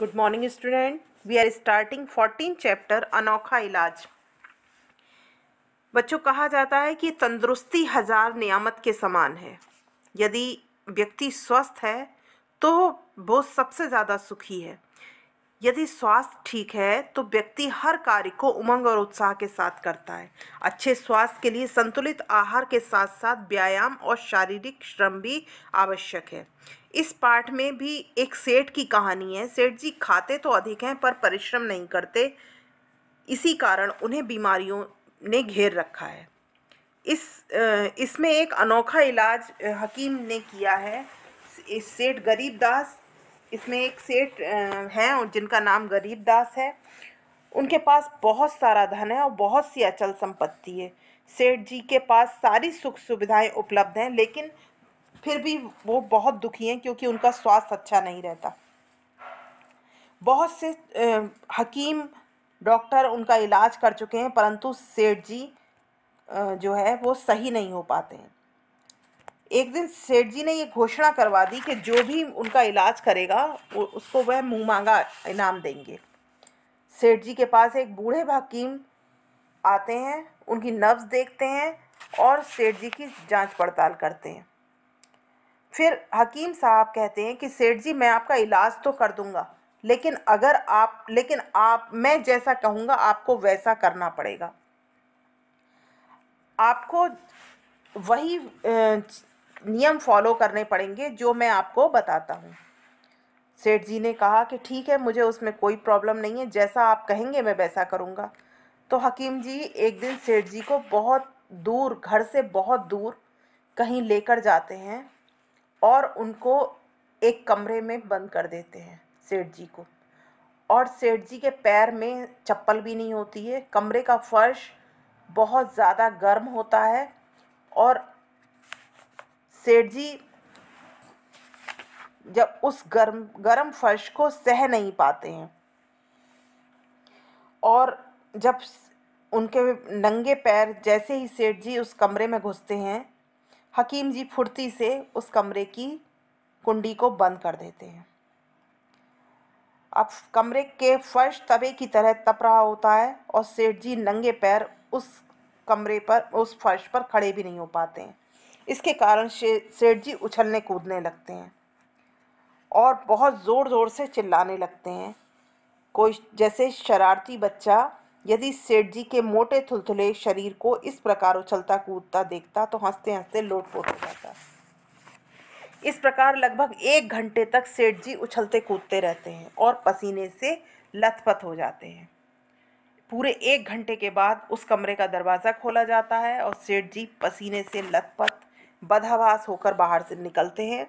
good morning student we are starting fourteen chapter अनोखा इलाज बच्चों कहा जाता है कि तंदुरुस्ती हज़ार नियामत के समान है यदि व्यक्ति स्वस्थ है तो वो सबसे ज़्यादा सुखी है यदि स्वास्थ्य ठीक है तो व्यक्ति हर कार्य को उमंग और उत्साह के साथ करता है अच्छे स्वास्थ्य के लिए संतुलित आहार के साथ साथ व्यायाम और शारीरिक श्रम भी आवश्यक है इस पाठ में भी एक सेठ की कहानी है सेठ जी खाते तो अधिक हैं पर परिश्रम नहीं करते इसी कारण उन्हें बीमारियों ने घेर रखा है इस इसमें एक अनोखा इलाज हकीम ने किया है इस सेठ गरीब दास इसमें एक सेठ हैं और जिनका नाम गरीब दास है उनके पास बहुत सारा धन है और बहुत सी अचल संपत्ति है सेठ जी के पास सारी सुख सुविधाएं उपलब्ध हैं लेकिन फिर भी वो बहुत दुखी हैं क्योंकि उनका स्वास्थ्य अच्छा नहीं रहता बहुत से हकीम डॉक्टर उनका इलाज कर चुके हैं परंतु सेठ जी जो है वो सही नहीं हो पाते हैं एक दिन सेठ जी ने ये घोषणा करवा दी कि जो भी उनका इलाज करेगा उसको वह मुँह मांगा इनाम देंगे सेठ जी के पास एक बूढ़े हकीम आते हैं उनकी नब्ज़ देखते हैं और सेठ जी की जांच पड़ताल करते हैं फिर हकीम साहब कहते हैं कि सेठ जी मैं आपका इलाज तो कर दूंगा लेकिन अगर आप लेकिन आप मैं जैसा कहूँगा आपको वैसा करना पड़ेगा आपको वही नियम फॉलो करने पड़ेंगे जो मैं आपको बताता हूँ सेठ जी ने कहा कि ठीक है मुझे उसमें कोई प्रॉब्लम नहीं है जैसा आप कहेंगे मैं वैसा करूँगा तो हकीम जी एक दिन सेठ जी को बहुत दूर घर से बहुत दूर कहीं लेकर जाते हैं और उनको एक कमरे में बंद कर देते हैं सेठ जी को और सेठ जी के पैर में चप्पल भी नहीं होती है कमरे का फर्श बहुत ज़्यादा गर्म होता है और सेठ जी जब उस गर्म गर्म फर्श को सह नहीं पाते हैं और जब उनके नंगे पैर जैसे ही सेठ जी उस कमरे में घुसते हैं हकीम जी फुर्ती से उस कमरे की कुंडी को बंद कर देते हैं अब कमरे के फर्श तवे की तरह तप रहा होता है और सेठ जी नंगे पैर उस कमरे पर उस फर्श पर खड़े भी नहीं हो पाते हैं इसके कारण सेठ जी उछलने कूदने लगते हैं और बहुत ज़ोर ज़ोर से चिल्लाने लगते हैं कोई जैसे शरारती बच्चा यदि सेठ जी के मोटे थुलथुले शरीर को इस प्रकार उछलता कूदता देखता तो हंसते हंसते लोटपोट हो जाता इस प्रकार लगभग एक घंटे तक सेठ जी उछलते कूदते रहते हैं और पसीने से लथपथ हो जाते हैं पूरे एक घंटे के बाद उस कमरे का दरवाज़ा खोला जाता है और सेठ जी पसीने से लथपथ बदहवास होकर बाहर से निकलते हैं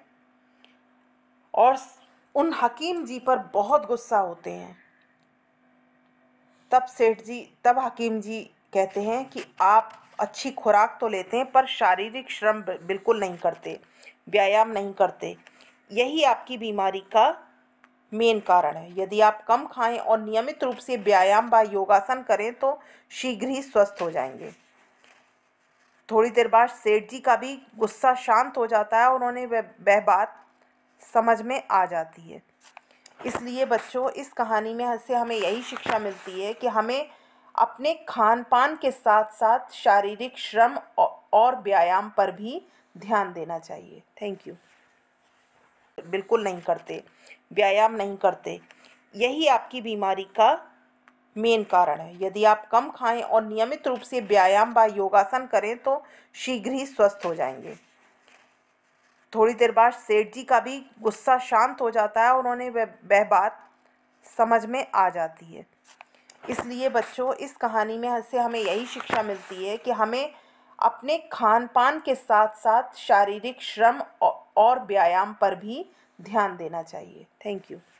और उन हकीम जी पर बहुत गुस्सा होते हैं तब सेठ जी तब हकीम जी कहते हैं कि आप अच्छी खुराक तो लेते हैं पर शारीरिक श्रम बिल्कुल नहीं करते व्यायाम नहीं करते यही आपकी बीमारी का मेन कारण है यदि आप कम खाएं और नियमित रूप से व्यायाम व योगासन करें तो शीघ्र ही स्वस्थ हो जाएंगे थोड़ी देर बाद सेठ जी का भी गुस्सा शांत हो जाता है और उन्हें वह बात समझ में आ जाती है इसलिए बच्चों इस कहानी में से हमें यही शिक्षा मिलती है कि हमें अपने खान पान के साथ साथ शारीरिक श्रम और व्यायाम पर भी ध्यान देना चाहिए थैंक यू बिल्कुल नहीं करते व्यायाम नहीं करते यही आपकी बीमारी का मेन कारण है यदि आप कम खाएं और नियमित रूप से व्यायाम व योगासन करें तो शीघ्र ही स्वस्थ हो जाएंगे थोड़ी देर बाद सेठ जी का भी गुस्सा शांत हो जाता है और उन्हें वह बात समझ में आ जाती है इसलिए बच्चों इस कहानी में से हमें यही शिक्षा मिलती है कि हमें अपने खान पान के साथ साथ शारीरिक श्रम और व्यायाम पर भी ध्यान देना चाहिए थैंक यू